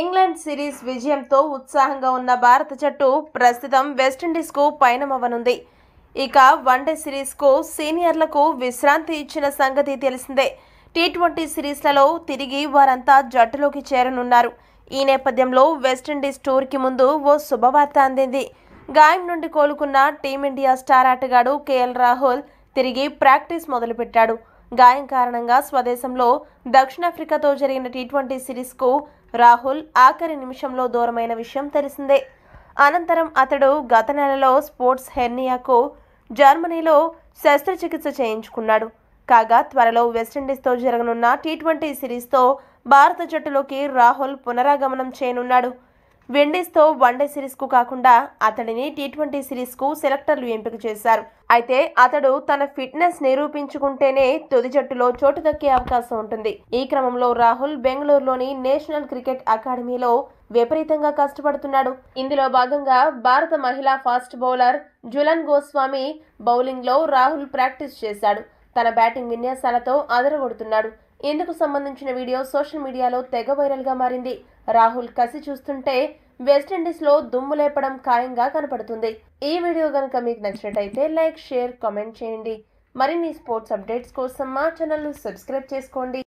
England series విజయంతో ఉత్సాహంగా ఉన్న భారత జట్టు ప్రస్తుతం వెస్టిండీస్కు పయనమవ్వనుంది ఇక వన్డే సిరీస్కు సీనియర్లకు విశ్రాంతి ఇచ్చిన సంగతి తెలిసిందే టీ ట్వంటీ సిరీస్లలో తిరిగి వారంతా జట్టులోకి చేరనున్నారు ఈ నేపథ్యంలో వెస్టిండీస్ టూర్కి ముందు ఓ శుభవార్త అందింది గాయం నుండి కోలుకున్న టీమిండియా స్టార్ ఆటగాడు కేఎల్ రాహుల్ తిరిగి ప్రాక్టీస్ మొదలుపెట్టాడు గాయం కారణంగా స్వదేశంలో దక్షిణాఫ్రికాతో జరిగిన టీ ట్వంటీ సిరీస్కు రాహుల్ ఆఖరి నిమిషంలో దూరమైన విషయం తెలిసిందే అనంతరం అతడు గత నెలలో స్పోర్ట్స్ హెర్నియాకు జర్మనీలో శస్త్రచికిత్స చేయించుకున్నాడు కాగా త్వరలో వెస్టిండీస్తో జరగనున్న టీ ట్వంటీ సిరీస్తో భారత జట్టులోకి రాహుల్ పునరాగమనం చేయనున్నాడు విండీస్తో వన్డే సిరీస్కు కాకుండా అతడిని టీ ట్వంటీ సిరీస్కు సెలెక్టర్లు ఎంపిక చేశారు అయితే అతడు తన ఫిట్నెస్ నిరూపించుకుంటేనే తుది జట్టులో చోటు దక్కే అవకాశం ఉంటుంది ఈ క్రమంలో రాహుల్ బెంగళూరులోని నేషనల్ క్రికెట్ అకాడమీలో విపరీతంగా కష్టపడుతున్నాడు ఇందులో భాగంగా భారత మహిళా ఫాస్ట్ బౌలర్ జులన్ గోస్వామి బౌలింగ్లో రాహుల్ ప్రాక్టీస్ చేశాడు తన బ్యాటింగ్ విన్యాసాలతో అదరగొడుతున్నాడు ఇందుకు సంబంధించిన వీడియో సోషల్ మీడియాలో తెగ వైరల్గా మారింది రాహుల్ కసి చూస్తుంటే వెస్టిండీస్లో దుమ్ము లేపడం ఖాయంగా కనపడుతుంది ఈ వీడియో కనుక మీకు నచ్చినట్టయితే లైక్ షేర్ కామెంట్ చేయండి మరిన్ని స్పోర్ట్స్ అప్డేట్స్ కోసం మా ఛానల్ను సబ్స్క్రైబ్ చేసుకోండి